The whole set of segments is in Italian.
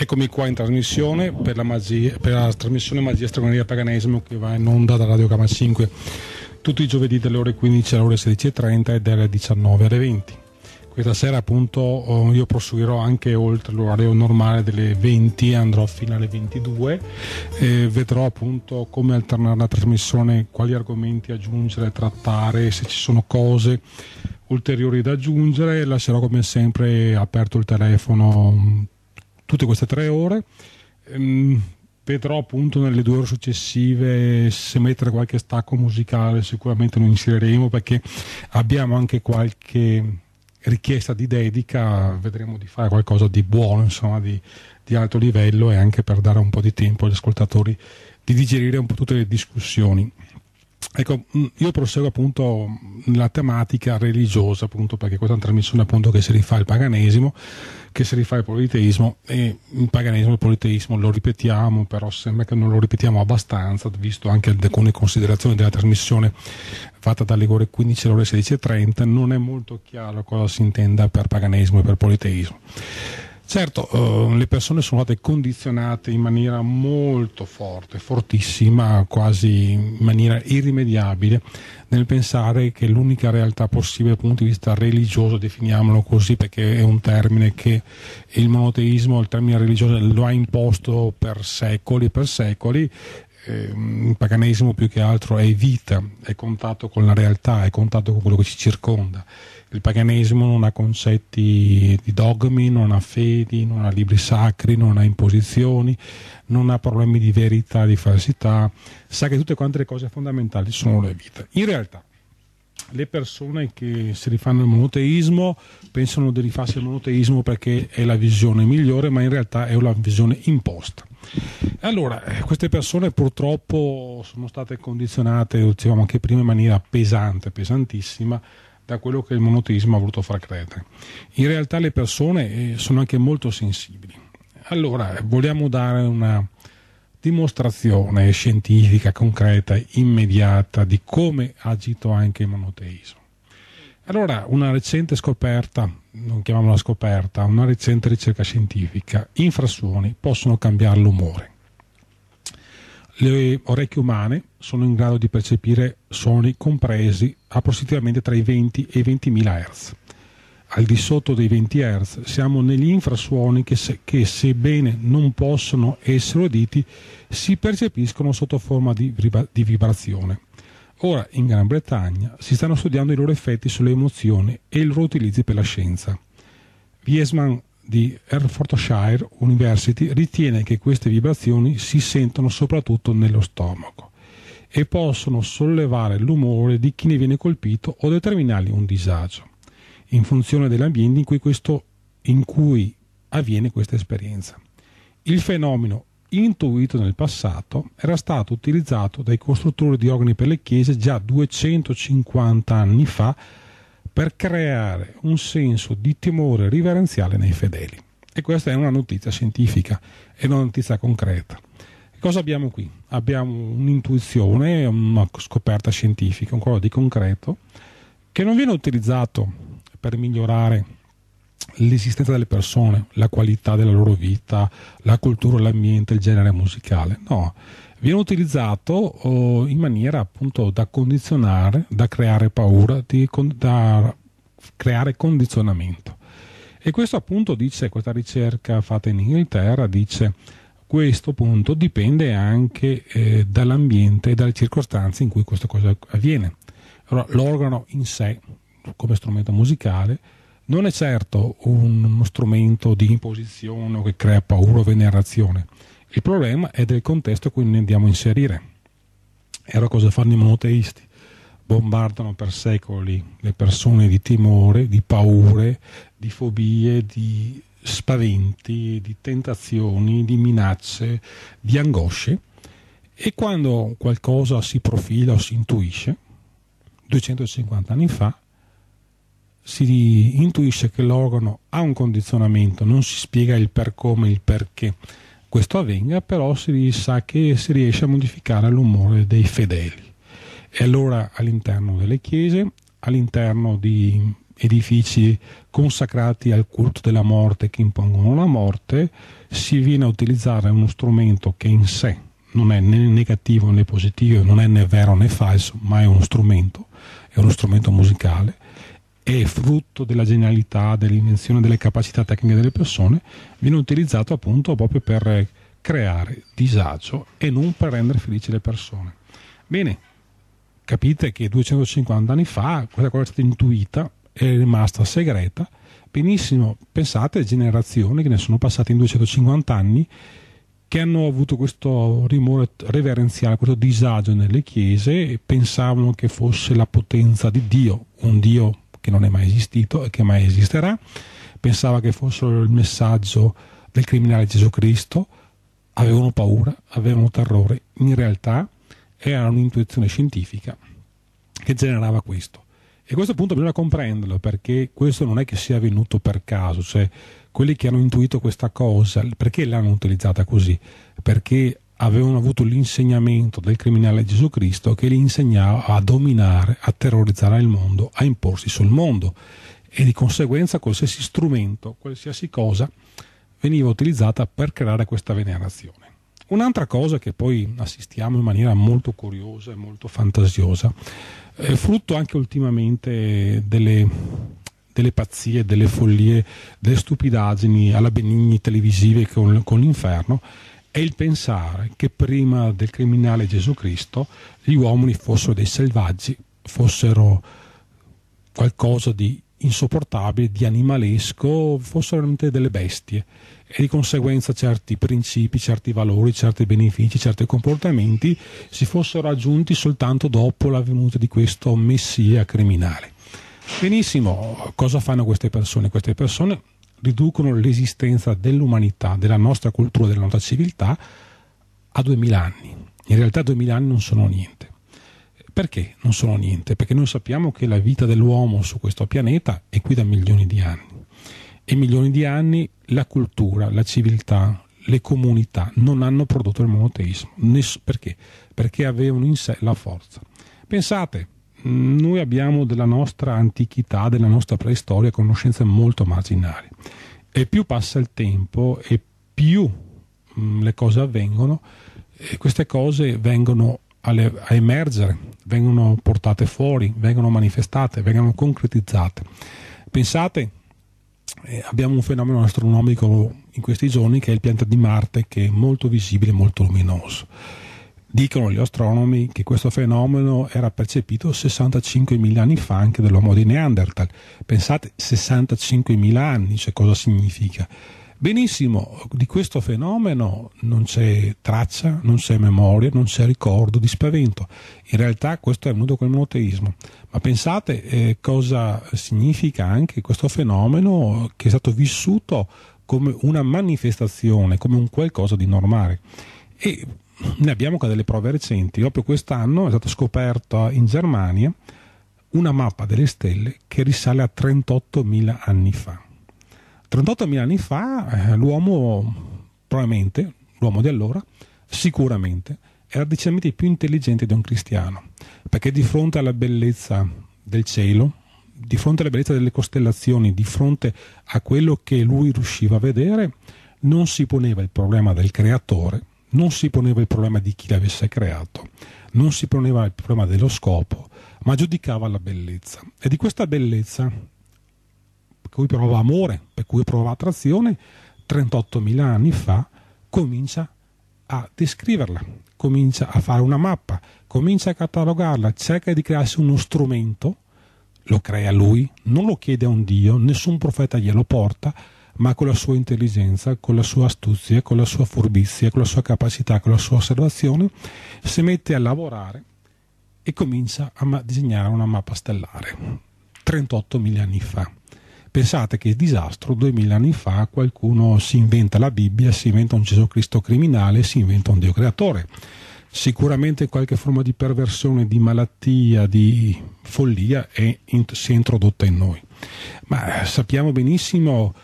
Eccomi qua in trasmissione per la, magia, per la trasmissione Magia Stregoneria Paganesimo che va in onda da Radio Gama 5 tutti i giovedì dalle ore 15 alle ore 16.30 e dalle 19 alle 20. Questa sera appunto oh, io proseguirò anche oltre l'orario normale delle 20 e andrò fino alle 22 e vedrò appunto come alternare la trasmissione, quali argomenti aggiungere, trattare, se ci sono cose ulteriori da aggiungere. Lascerò come sempre aperto il telefono tutte queste tre ore. Ehm, vedrò appunto nelle due ore successive se mettere qualche stacco musicale, sicuramente lo inseriremo perché abbiamo anche qualche richiesta di dedica, vedremo di fare qualcosa di buono, insomma, di, di alto livello e anche per dare un po' di tempo agli ascoltatori di digerire un po' tutte le discussioni. Ecco, mm, io proseguo appunto nella tematica religiosa, appunto perché questa è una trasmissione appunto che si rifà il paganesimo, che si rifà il politeismo e il paganesimo e il politeismo lo ripetiamo, però sembra che non lo ripetiamo abbastanza, visto anche alcune considerazioni della trasmissione fatta dalle ore 15 alle ore 16.30, non è molto chiaro cosa si intenda per paganesimo e per politeismo. Certo, eh, le persone sono state condizionate in maniera molto forte, fortissima, quasi in maniera irrimediabile, nel pensare che l'unica realtà possibile dal punto di vista religioso, definiamolo così perché è un termine che il monoteismo, il termine religioso lo ha imposto per secoli e per secoli, ehm, il paganesimo più che altro è vita, è contatto con la realtà, è contatto con quello che ci circonda il paganesimo non ha concetti di dogmi, non ha fedi, non ha libri sacri, non ha imposizioni, non ha problemi di verità, di falsità, sa che tutte quante le cose fondamentali sono le vite. In realtà le persone che si rifanno al monoteismo pensano di rifarsi al monoteismo perché è la visione migliore, ma in realtà è una visione imposta. Allora, eh, queste persone purtroppo sono state condizionate, lo dicevamo anche prima, in maniera pesante, pesantissima, da quello che il monoteismo ha voluto far credere. In realtà le persone eh, sono anche molto sensibili. Allora, vogliamo dare una dimostrazione scientifica, concreta, immediata di come ha agito anche il monoteismo. Allora, una recente scoperta, non chiamiamola scoperta, una recente ricerca scientifica, infrasuoni possono cambiare l'umore. Le orecchie umane sono in grado di percepire suoni compresi approssimativamente tra i 20 e i 20.000 Hz. Al di sotto dei 20 Hz siamo negli infrasuoni che, se, che, sebbene non possono essere uditi, si percepiscono sotto forma di, di vibrazione. Ora, in Gran Bretagna, si stanno studiando i loro effetti sulle emozioni e i loro utilizzi per la scienza. Wiesman di Hertfordshire University ritiene che queste vibrazioni si sentono soprattutto nello stomaco e possono sollevare l'umore di chi ne viene colpito o determinargli un disagio, in funzione dell'ambiente in cui, questo, in cui avviene questa esperienza. Il fenomeno intuito nel passato era stato utilizzato dai costruttori di organi per le chiese già 250 anni fa per creare un senso di timore riverenziale nei fedeli. E questa è una notizia scientifica, è una notizia concreta. Cosa abbiamo qui? Abbiamo un'intuizione, una scoperta scientifica, un qualcosa di concreto che non viene utilizzato per migliorare l'esistenza delle persone, la qualità della loro vita, la cultura, l'ambiente, il genere musicale. No, viene utilizzato oh, in maniera appunto da condizionare, da creare paura, di, da creare condizionamento. E questo appunto dice, questa ricerca fatta in Inghilterra dice questo punto dipende anche eh, dall'ambiente e dalle circostanze in cui questa cosa avviene. Allora, l'organo in sé, come strumento musicale, non è certo uno strumento di imposizione che crea paura o venerazione, il problema è del contesto in cui noi andiamo a inserire. E allora cosa fanno i monoteisti? Bombardano per secoli le persone di timore, di paure, di fobie, di spaventi, di tentazioni, di minacce, di angosce. E quando qualcosa si profila o si intuisce, 250 anni fa, si intuisce che l'organo ha un condizionamento, non si spiega il per come, il perché questo avvenga però si sa che si riesce a modificare l'umore dei fedeli. E allora all'interno delle chiese, all'interno di edifici consacrati al culto della morte che impongono la morte, si viene a utilizzare uno strumento che in sé non è né negativo né positivo, non è né vero né falso, ma è uno strumento, è uno strumento musicale è frutto della genialità, dell'invenzione delle capacità tecniche delle persone, viene utilizzato appunto proprio per creare disagio e non per rendere felici le persone. Bene, capite che 250 anni fa questa cosa è stata intuita, è rimasta segreta. Benissimo, pensate alle generazioni che ne sono passate in 250 anni che hanno avuto questo rimore reverenziale, questo disagio nelle chiese e pensavano che fosse la potenza di Dio, un Dio che non è mai esistito e che mai esisterà, pensava che fossero il messaggio del criminale Gesù Cristo, avevano paura, avevano terrore, in realtà era un'intuizione scientifica che generava questo. E questo punto bisogna comprenderlo perché questo non è che sia avvenuto per caso, cioè quelli che hanno intuito questa cosa, perché l'hanno utilizzata così? Perché avevano avuto l'insegnamento del criminale Gesù Cristo che li insegnava a dominare, a terrorizzare il mondo, a imporsi sul mondo e di conseguenza qualsiasi strumento, qualsiasi cosa veniva utilizzata per creare questa venerazione. Un'altra cosa che poi assistiamo in maniera molto curiosa e molto fantasiosa, è eh, frutto anche ultimamente delle, delle pazzie, delle follie, delle stupidaggini alla Benigni televisive con, con l'inferno, è il pensare che prima del criminale Gesù Cristo gli uomini fossero dei selvaggi, fossero qualcosa di insopportabile, di animalesco, fossero veramente delle bestie e di conseguenza certi principi, certi valori, certi benefici, certi comportamenti si fossero raggiunti soltanto dopo la venuta di questo messia criminale. Benissimo, cosa fanno queste persone? Queste persone riducono l'esistenza dell'umanità, della nostra cultura, della nostra civiltà a 2000 anni. In realtà 2000 anni non sono niente. Perché non sono niente? Perché noi sappiamo che la vita dell'uomo su questo pianeta è qui da milioni di anni. E milioni di anni la cultura, la civiltà, le comunità non hanno prodotto il monoteismo. Ness- perché? Perché avevano in sé la forza. Pensate, noi abbiamo della nostra antichità, della nostra preistoria, conoscenze molto marginali. E più passa il tempo e più mh, mm, le cose avvengono, e queste cose vengono alle, a emergere, vengono portate fuori, vengono manifestate, vengono concretizzate. Pensate, eh, abbiamo un fenomeno astronomico in questi giorni che è il pianeta di Marte, che è molto visibile, e molto luminoso Dicono gli astronomi che questo fenomeno era percepito 65.000 anni fa anche dell'uomo di Neanderthal. Pensate, 65.000 anni, cioè cosa significa? Benissimo, di questo fenomeno non c'è traccia, non c'è memoria, non c'è ricordo di spavento. In realtà questo è venuto col monoteismo. Ma pensate eh, cosa significa anche questo fenomeno che è stato vissuto come una manifestazione, come un qualcosa di normale. E ne abbiamo anche delle prove recenti. Proprio quest'anno è stata scoperta in Germania una mappa delle stelle che risale a 38.000 anni fa. 38.000 anni fa eh, l'uomo, probabilmente, l'uomo di allora, sicuramente, era decisamente più intelligente di un cristiano, perché di fronte alla bellezza del cielo, di fronte alla bellezza delle costellazioni, di fronte a quello che lui riusciva a vedere, non si poneva il problema del creatore, non si poneva il problema di chi l'avesse creato, non si poneva il problema dello scopo, ma giudicava la bellezza. E di questa bellezza, per cui provava amore, per cui provava attrazione, 38.000 anni fa comincia a descriverla, comincia a fare una mappa, comincia a catalogarla, cerca di crearsi uno strumento, lo crea lui, non lo chiede a un Dio, nessun profeta glielo porta, ma con la sua intelligenza, con la sua astuzia, con la sua furbizia, con la sua capacità, con la sua osservazione, si mette a lavorare e comincia a disegnare una mappa stellare 38.000 anni fa. Pensate che il disastro 2000 anni fa qualcuno si inventa la Bibbia, si inventa un Gesù Cristo criminale, si inventa un Dio creatore. Sicuramente qualche forma di perversione, di malattia, di follia è, in, si è introdotta in noi. Ma eh, sappiamo benissimo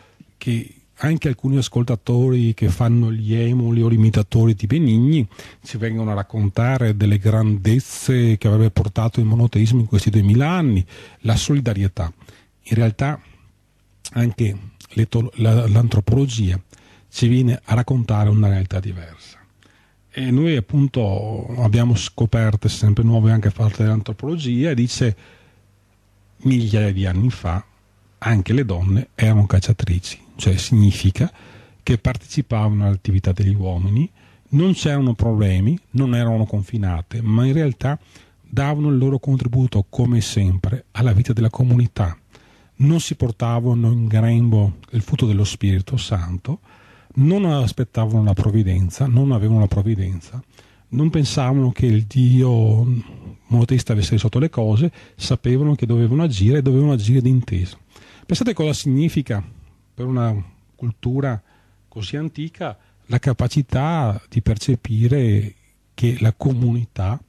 che anche alcuni ascoltatori che fanno gli emuli o limitatori di Benigni ci vengono a raccontare delle grandezze che avrebbe portato il monoteismo in questi 2000 anni, la solidarietà. In realtà anche l'antropologia ci viene a raccontare una realtà diversa. E noi appunto abbiamo scoperte sempre nuove anche a parte dell'antropologia dice migliaia di anni fa anche le donne erano cacciatrici cioè significa che partecipavano all'attività degli uomini, non c'erano problemi, non erano confinate, ma in realtà davano il loro contributo, come sempre, alla vita della comunità. Non si portavano in grembo il frutto dello Spirito Santo, non aspettavano la provvidenza, non avevano la provvidenza, non pensavano che il Dio modesta avesse risolto le cose, sapevano che dovevano agire e dovevano agire d'intesa. Pensate cosa significa per una cultura così antica la capacità di percepire che la comunità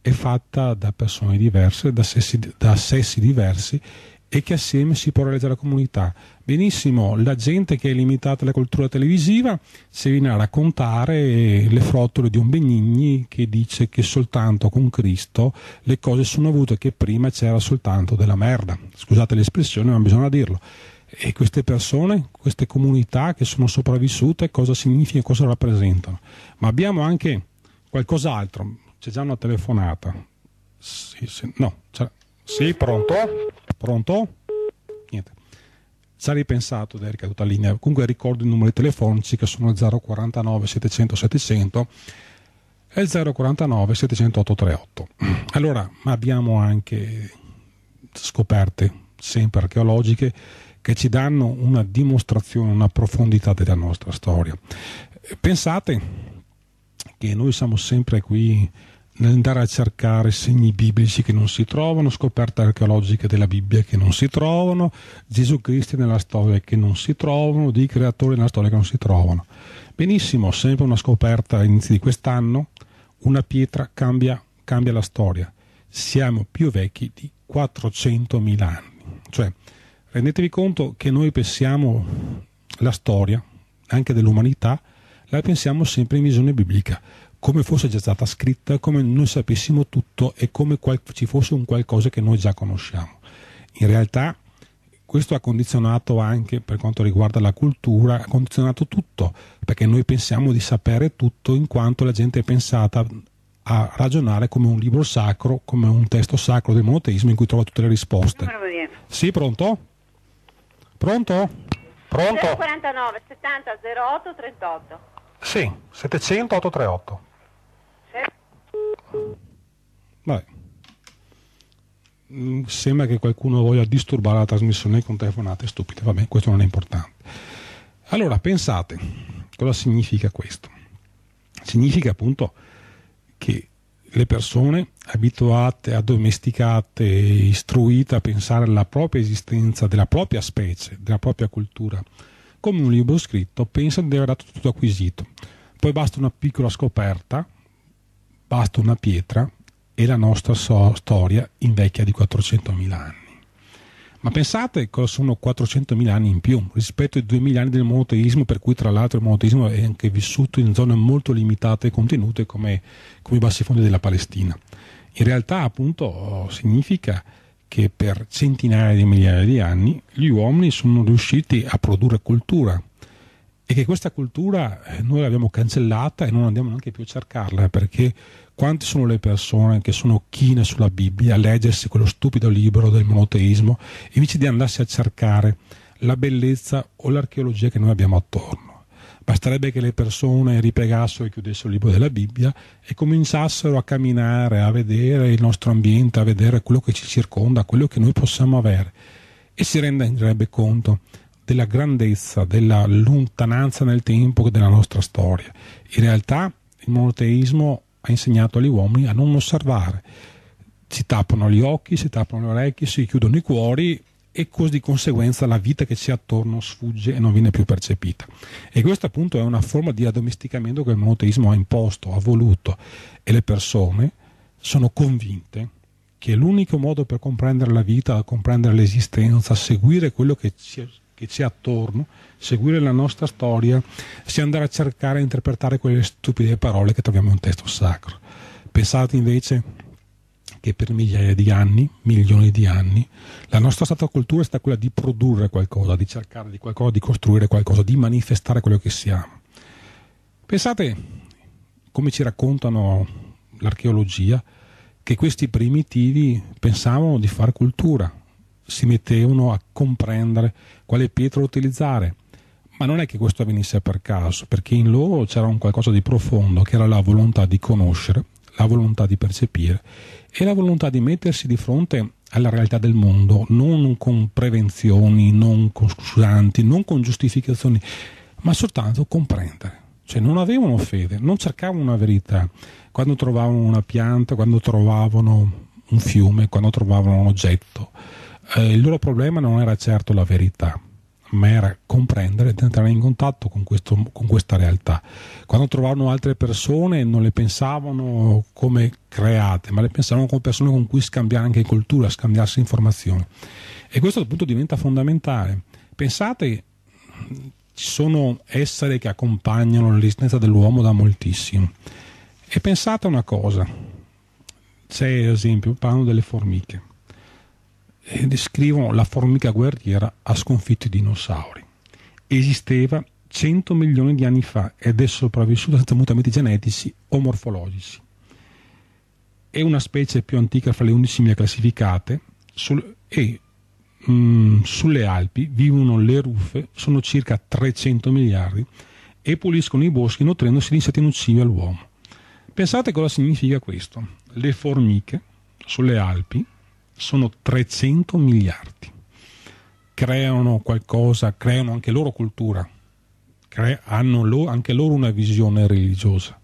è fatta da persone diverse, da sessi, da sessi diversi e che assieme si può realizzare la comunità. Benissimo, la gente che è limitata alla cultura televisiva si viene a raccontare le frottole di un Benigni che dice che soltanto con Cristo le cose sono avute che prima c'era soltanto della merda. Scusate l'espressione, ma bisogna dirlo e queste persone, queste comunità che sono sopravvissute, cosa significa e cosa rappresentano. Ma abbiamo anche qualcos'altro, c'è già una telefonata. Sì, sì, no, sì pronto? Pronto? Niente. Ci ha ripensato ed è ricaduta a linea. Comunque ricordo i numeri telefonici che sono 049 700 700 e 049 700 838. Allora, ma abbiamo anche scoperte sempre archeologiche che ci danno una dimostrazione, una profondità della nostra storia. Pensate che noi siamo sempre qui nell'andare a cercare segni biblici che non si trovano, scoperte archeologiche della Bibbia che non si trovano, Gesù Cristo nella storia che non si trovano, di creatori nella storia che non si trovano. Benissimo, sempre una scoperta all'inizio di quest'anno, una pietra cambia, cambia la storia. Siamo più vecchi di 400.000 anni. Cioè, rendetevi conto che noi pensiamo la storia, anche dell'umanità, la pensiamo sempre in visione biblica, come fosse già stata scritta, come noi sapessimo tutto e come ci fosse un qualcosa che noi già conosciamo. In realtà questo ha condizionato anche per quanto riguarda la cultura, ha condizionato tutto, perché noi pensiamo di sapere tutto in quanto la gente è pensata a ragionare come un libro sacro, come un testo sacro del monoteismo in cui trova tutte le risposte. Sì, pronto? Pronto? Pronto? 049 70 08 38. Sì, 700 838. Sì. Vabbè. Mm, sembra che qualcuno voglia disturbare la trasmissione con telefonate stupide, vabbè, questo non è importante. Allora, pensate, cosa significa questo? Significa appunto che le persone abituate, addomesticate, istruite a pensare alla propria esistenza, della propria specie, della propria cultura, come un libro scritto, pensano di aver dato tutto acquisito. Poi basta una piccola scoperta, basta una pietra e la nostra so- storia invecchia di 400.000 anni. Ma pensate cosa sono 400.000 anni in più rispetto ai 2.000 anni del monoteismo, per cui tra l'altro il monoteismo è anche vissuto in zone molto limitate e contenute come, come i bassi fondi della Palestina. In realtà appunto significa che per centinaia di migliaia di anni gli uomini sono riusciti a produrre cultura e che questa cultura eh, noi l'abbiamo cancellata e non andiamo neanche più a cercarla perché quante sono le persone che sono chine sulla Bibbia a leggersi quello stupido libro del monoteismo invece di andarsi a cercare la bellezza o l'archeologia che noi abbiamo attorno. Basterebbe che le persone ripiegassero e chiudessero il libro della Bibbia e cominciassero a camminare, a vedere il nostro ambiente, a vedere quello che ci circonda, quello che noi possiamo avere e si renderebbe conto della grandezza, della lontananza nel tempo e della nostra storia. In realtà il monoteismo ha insegnato agli uomini a non osservare. Si tappano gli occhi, si tappano le orecchie, si chiudono i cuori e così di conseguenza la vita che c'è attorno sfugge e non viene più percepita. E questa appunto è una forma di addomesticamento che il monoteismo ha imposto, ha voluto e le persone sono convinte che l'unico modo per comprendere la vita, comprendere l'esistenza, seguire quello che ci che c'è attorno, seguire la nostra storia, sia andare a cercare e interpretare quelle stupide parole che troviamo in un testo sacro. Pensate invece che per migliaia di anni, milioni di anni, la nostra stata cultura è stata quella di produrre qualcosa, di cercare di qualcosa, di costruire qualcosa, di manifestare quello che siamo. Pensate come ci raccontano l'archeologia che questi primitivi pensavano di fare cultura, si mettevano a comprendere quale pietra utilizzare. Ma non è che questo avvenisse per caso, perché in loro c'era un qualcosa di profondo, che era la volontà di conoscere, la volontà di percepire e la volontà di mettersi di fronte alla realtà del mondo, non con prevenzioni, non con scusanti, non con giustificazioni, ma soltanto comprendere. Cioè non avevano fede, non cercavano una verità. Quando trovavano una pianta, quando trovavano un fiume, quando trovavano un oggetto, eh, il loro problema non era certo la verità, ma era comprendere ed entrare in contatto con, questo, con, questa realtà. Quando trovavano altre persone non le pensavano come create, ma le pensavano come persone con cui scambiare anche cultura, scambiarsi informazioni. E questo appunto diventa fondamentale. Pensate, ci sono esseri che accompagnano l'esistenza dell'uomo da moltissimo. E pensate a una cosa, c'è ad esempio, parlando delle formiche eh, descrivono la formica guerriera ha sconfitto i dinosauri. Esisteva 100 milioni di anni fa ed è sopravvissuta senza mutamenti genetici o morfologici. È una specie più antica fra le 11.000 classificate sul, e mh, mm, sulle Alpi vivono le rufe, sono circa 300 miliardi, e puliscono i boschi nutrendosi di insetti nocivi all'uomo. Pensate cosa significa questo. Le formiche sulle Alpi sono 300 miliardi. Creano qualcosa, creano anche loro cultura, cre- hanno lo- anche loro una visione religiosa,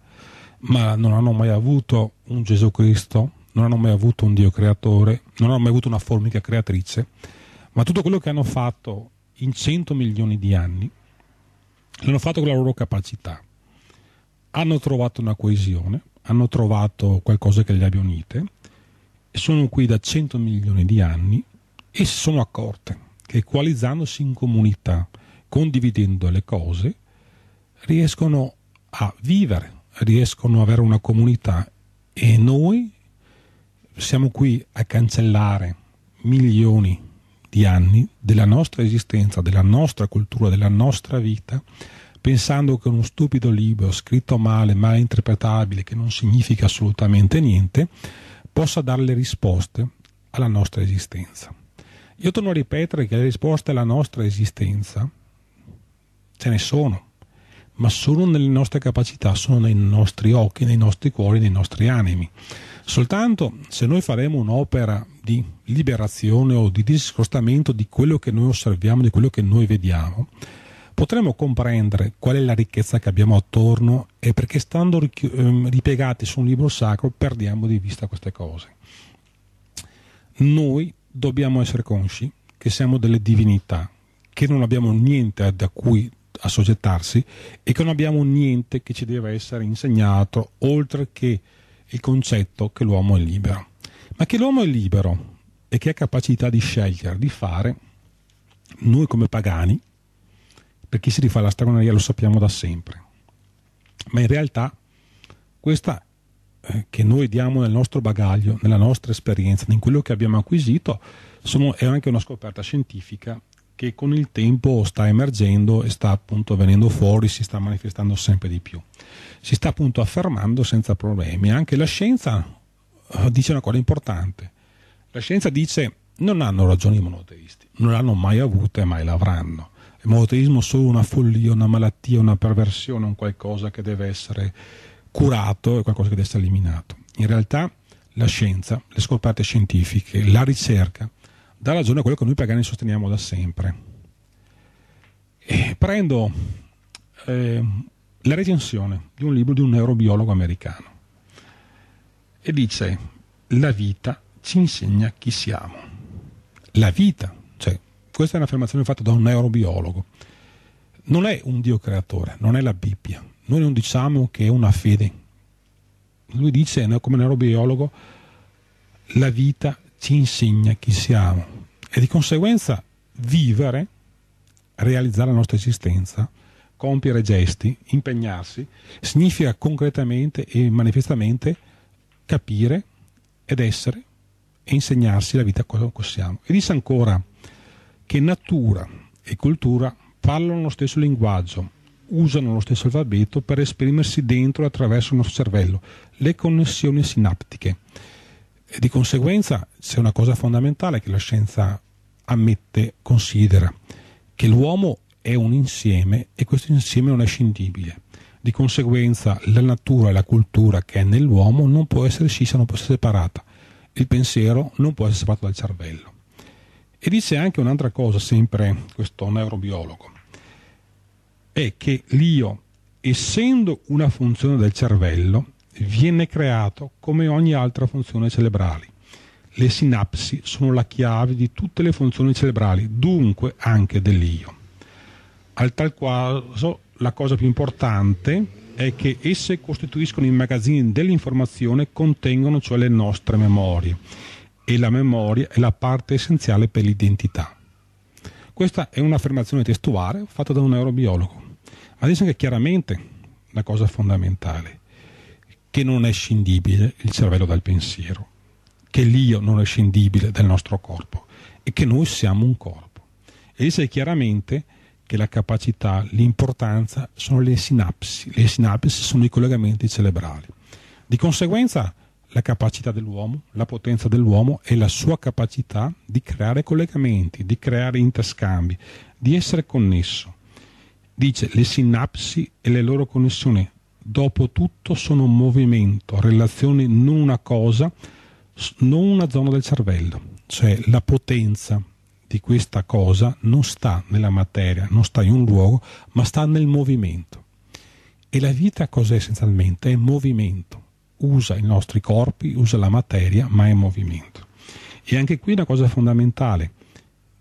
ma non hanno mai avuto un Gesù Cristo, non hanno mai avuto un Dio creatore, non hanno mai avuto una formica creatrice, ma tutto quello che hanno fatto in 100 milioni di anni l'hanno fatto con la loro capacità. Hanno trovato una coesione, hanno trovato qualcosa che le abbia unite sono qui da 100 milioni di anni e si sono accorte che equalizzandosi in comunità, condividendo le cose, riescono a vivere, riescono ad avere una comunità e noi siamo qui a cancellare milioni di anni della nostra esistenza, della nostra cultura, della nostra vita, pensando che uno stupido libro scritto male, mal interpretabile, che non significa assolutamente niente, possa dare le risposte alla nostra esistenza. Io torno a ripetere che le risposte alla nostra esistenza ce ne sono, ma sono nelle nostre capacità, sono nei nostri occhi, nei nostri cuori, nei nostri animi. Soltanto se noi faremo un'opera di liberazione o di discostamento di quello che noi osserviamo, di quello che noi vediamo, potremmo comprendere qual è la ricchezza che abbiamo attorno e perché stando ehm, ripiegati su un libro sacro perdiamo di vista queste cose. Noi dobbiamo essere consci che siamo delle divinità, che non abbiamo niente da cui assoggettarsi e che non abbiamo niente che ci deve essere insegnato oltre che il concetto che l'uomo è libero. Ma che l'uomo è libero e che ha capacità di scegliere, di fare, noi come pagani per chi si rifà la stregoneria lo sappiamo da sempre. Ma in realtà questa eh, che noi diamo nel nostro bagaglio, nella nostra esperienza, in quello che abbiamo acquisito, sono, è anche una scoperta scientifica che con il tempo sta emergendo e sta appunto venendo fuori, si sta manifestando sempre di più. Si sta appunto affermando senza problemi. Anche la scienza eh, dice una cosa importante. La scienza dice non hanno ragioni i monoteisti, non l'hanno mai avuta e mai l'avranno monoteismo solo una follia, una malattia, una perversione, un qualcosa che deve essere curato e qualcosa che deve essere eliminato. In realtà la scienza, le scoperte scientifiche, la ricerca dà ragione a quello che noi pagani sosteniamo da sempre. E prendo eh, la recensione di un libro di un neurobiologo americano e dice la vita ci insegna chi siamo. La vita questa è un'affermazione fatta da un neurobiologo. Non è un Dio creatore, non è la Bibbia. Noi non diciamo che è una fede. Lui dice, come neurobiologo, la vita ci insegna chi siamo e di conseguenza vivere, realizzare la nostra esistenza, compiere gesti, impegnarsi, significa concretamente e manifestamente capire ed essere e insegnarsi la vita cosa possiamo. E dice ancora che natura e cultura parlano lo stesso linguaggio, usano lo stesso alfabeto per esprimersi dentro e attraverso il nostro cervello, le connessioni sinaptiche. E di conseguenza c'è una cosa fondamentale che la scienza ammette, considera, che l'uomo è un insieme e questo insieme non è scindibile. Di conseguenza la natura e la cultura che è nell'uomo non può essere scissa, non può essere separata. Il pensiero non può essere separato dal cervello. E dice anche un'altra cosa, sempre questo neurobiologo, è che l'io, essendo una funzione del cervello, viene creato come ogni altra funzione cerebrale. Le sinapsi sono la chiave di tutte le funzioni cerebrali, dunque anche dell'io. Al tal caso, la cosa più importante è che esse costituiscono i magazzini dell'informazione, contengono cioè le nostre memorie e la memoria è la parte essenziale per l'identità. Questa è un'affermazione testuale fatta da un neurobiologo, ma dice anche chiaramente la cosa fondamentale, che non è scindibile il cervello dal pensiero, che l'io non è scindibile dal nostro corpo e che noi siamo un corpo. E dice chiaramente che la capacità, l'importanza sono le sinapsi, le sinapsi sono i collegamenti cerebrali. Di conseguenza la capacità dell'uomo, la potenza dell'uomo e la sua capacità di creare collegamenti, di creare interscambi, di essere connesso. Dice le sinapsi e le loro connessioni, dopo tutto sono movimento, relazioni non una cosa, non una zona del cervello, cioè la potenza di questa cosa non sta nella materia, non sta in un luogo, ma sta nel movimento. E la vita cos'è essenzialmente? È movimento usa i nostri corpi, usa la materia, ma è movimento. E anche qui una cosa fondamentale,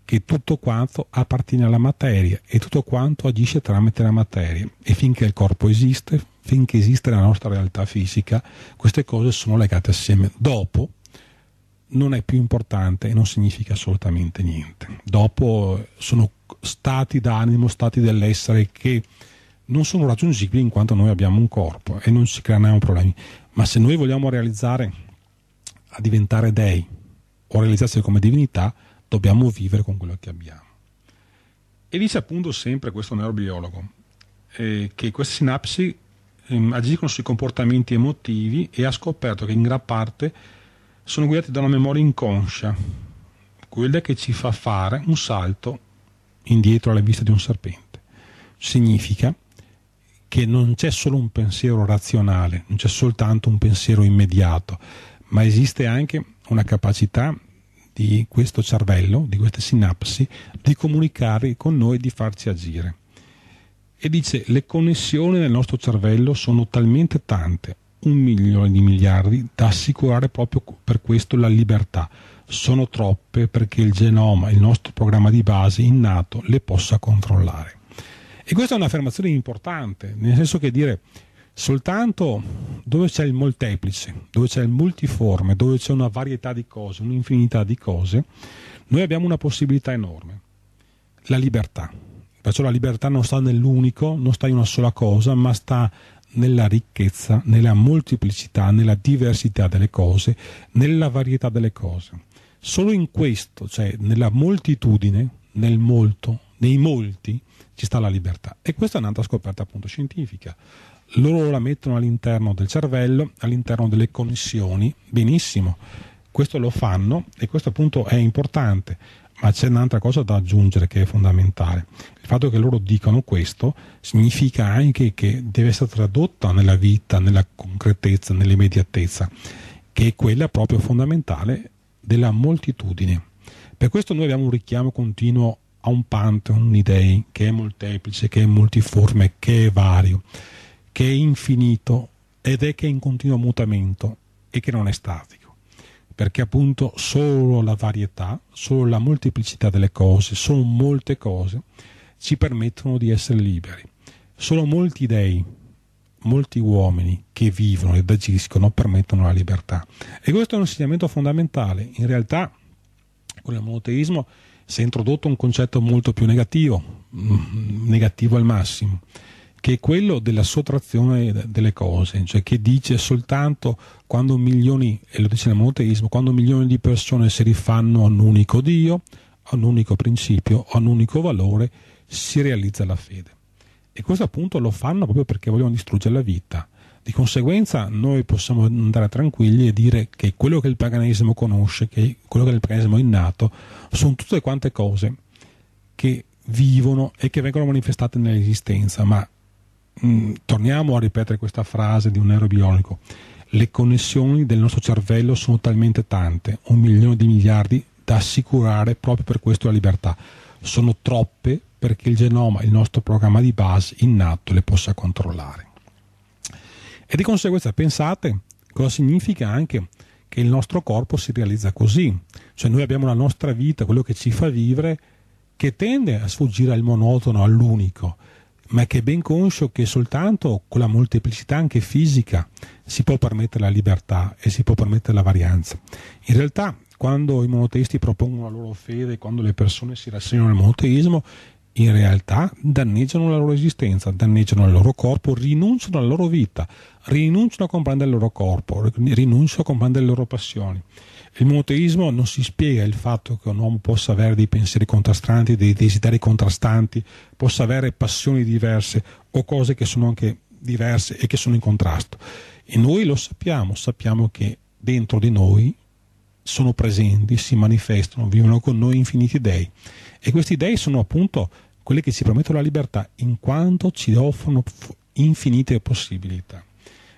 che tutto quanto appartiene alla materia e tutto quanto agisce tramite la materia. E finché il corpo esiste, finché esiste la nostra realtà fisica, queste cose sono legate assieme. Dopo non è più importante e non significa assolutamente niente. Dopo sono stati d'animo, stati dell'essere che non sono raggiungibili in quanto noi abbiamo un corpo e non ci creano problemi. Ma se noi vogliamo realizzare, a diventare dei o realizzarsi come divinità, dobbiamo vivere con quello che abbiamo. E dice appunto sempre questo neurobiologo eh, che queste sinapsi eh, agiscono sui comportamenti emotivi e ha scoperto che in gran parte sono guidati da una memoria inconscia, quella che ci fa fare un salto indietro alla vista di un serpente. Significa che non c'è solo un pensiero razionale, non c'è soltanto un pensiero immediato, ma esiste anche una capacità di questo cervello, di queste sinapsi, di comunicare con noi, di farci agire. E dice, le connessioni nel nostro cervello sono talmente tante, un milione di miliardi, da assicurare proprio per questo la libertà. Sono troppe perché il genoma, il nostro programma di base innato, le possa controllare. E questa è un'affermazione importante, nel senso che dire soltanto dove c'è il molteplice, dove c'è il multiforme, dove c'è una varietà di cose, un'infinità di cose, noi abbiamo una possibilità enorme, la libertà. Perciò la libertà non sta nell'unico, non sta in una sola cosa, ma sta nella ricchezza, nella molteplicità, nella diversità delle cose, nella varietà delle cose. Solo in questo, cioè nella moltitudine, nel molto, nei molti ci sta la libertà. E questa è un'altra scoperta appunto scientifica. Loro la mettono all'interno del cervello, all'interno delle connessioni, benissimo. Questo lo fanno e questo appunto è importante, ma c'è un'altra cosa da aggiungere che è fondamentale. Il fatto che loro dicano questo significa anche che deve essere tradotta nella vita, nella concretezza, nell'immediatezza, che è quella proprio fondamentale della moltitudine. Per questo noi abbiamo un richiamo continuo a un pantheon di dei che è molteplice, che è multiforme, che è vario, che è infinito ed è che è in continuo mutamento e che non è statico. Perché appunto solo la varietà, solo la molteplicità delle cose, solo molte cose ci permettono di essere liberi. Solo molti dei, molti uomini che vivono ed agiscono permettono la libertà. E questo è un insegnamento fondamentale. In realtà, con il monoteismo, si è introdotto un concetto molto più negativo, mm, negativo al massimo, che è quello della sottrazione delle cose, cioè che dice soltanto quando milioni, e lo dice il monoteismo, quando milioni di persone si rifanno a un unico Dio, a un unico principio, a un unico valore, si realizza la fede. E questo appunto lo fanno proprio perché vogliono distruggere la vita, di conseguenza noi possiamo andare tranquilli e dire che quello che il paganesimo conosce, che quello che il paganesimo è innato, sono tutte quante cose che vivono e che vengono manifestate nell'esistenza, ma mh, mm, torniamo a ripetere questa frase di un neurobiologo. Le connessioni del nostro cervello sono talmente tante, un milione di miliardi, da assicurare proprio per questo la libertà. Sono troppe perché il genoma, il nostro programma di base innato, le possa controllare. E di conseguenza pensate cosa significa anche che il nostro corpo si realizza così, cioè noi abbiamo la nostra vita, quello che ci fa vivere, che tende a sfuggire al monotono, all'unico, ma che è ben conscio che soltanto con la molteplicità anche fisica si può permettere la libertà e si può permettere la varianza. In realtà, quando i monoteisti propongono la loro fede, quando le persone si rassegnano al monoteismo, in realtà danneggiano la loro esistenza, danneggiano il loro corpo, rinunciano alla loro vita, rinunciano a comprendere il loro corpo, rinunciano a comprendere le loro passioni. Il monoteismo non si spiega il fatto che un uomo possa avere dei pensieri contrastanti, dei desideri contrastanti, possa avere passioni diverse o cose che sono anche diverse e che sono in contrasto. E noi lo sappiamo, sappiamo che dentro di noi sono presenti, si manifestano, vivono con noi infiniti dei. E questi dei sono appunto quelli che ci promettono la libertà, in quanto ci offrono infinite possibilità.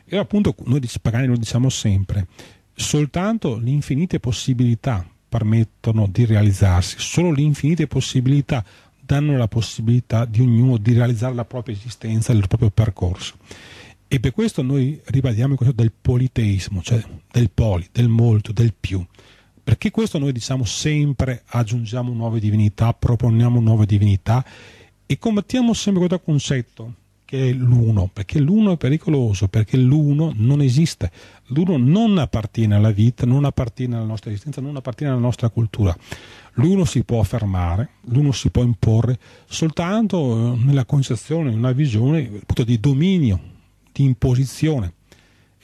E appunto noi pagani lo diciamo sempre, soltanto le infinite possibilità permettono di realizzarsi, solo le infinite possibilità danno la possibilità di ognuno di realizzare la propria esistenza, il proprio percorso. E per questo noi ribadiamo il concetto del politeismo, cioè del poli, del molto, del più. Perché questo noi diciamo sempre aggiungiamo nuove divinità, proponiamo nuove divinità e combattiamo sempre questo concetto che è l'uno, perché l'uno è pericoloso, perché l'uno non esiste, l'uno non appartiene alla vita, non appartiene alla nostra esistenza, non appartiene alla nostra cultura. L'uno si può affermare, l'uno si può imporre soltanto eh, nella concezione, in una visione appunto, di dominio di imposizione.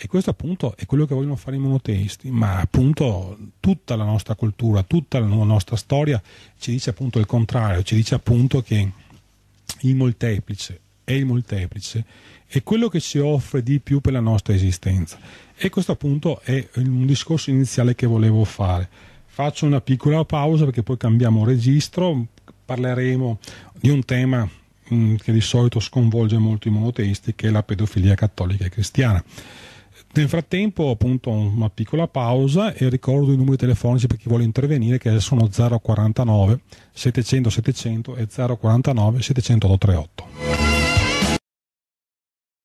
E questo appunto è quello che vogliono fare i monoteisti, ma appunto tutta la nostra cultura, tutta la nostra storia ci dice appunto il contrario, ci dice appunto che il molteplice è il molteplice, è quello che ci offre di più per la nostra esistenza. E questo appunto è un discorso iniziale che volevo fare. Faccio una piccola pausa perché poi cambiamo registro, parleremo di un tema Mm, che di solito sconvolge molto i monoteisti, che è la pedofilia cattolica e cristiana. Nel frattempo, appunto, una piccola pausa e ricordo i numeri telefonici per chi vuole intervenire che sono 049 700 700 e 049 700 838.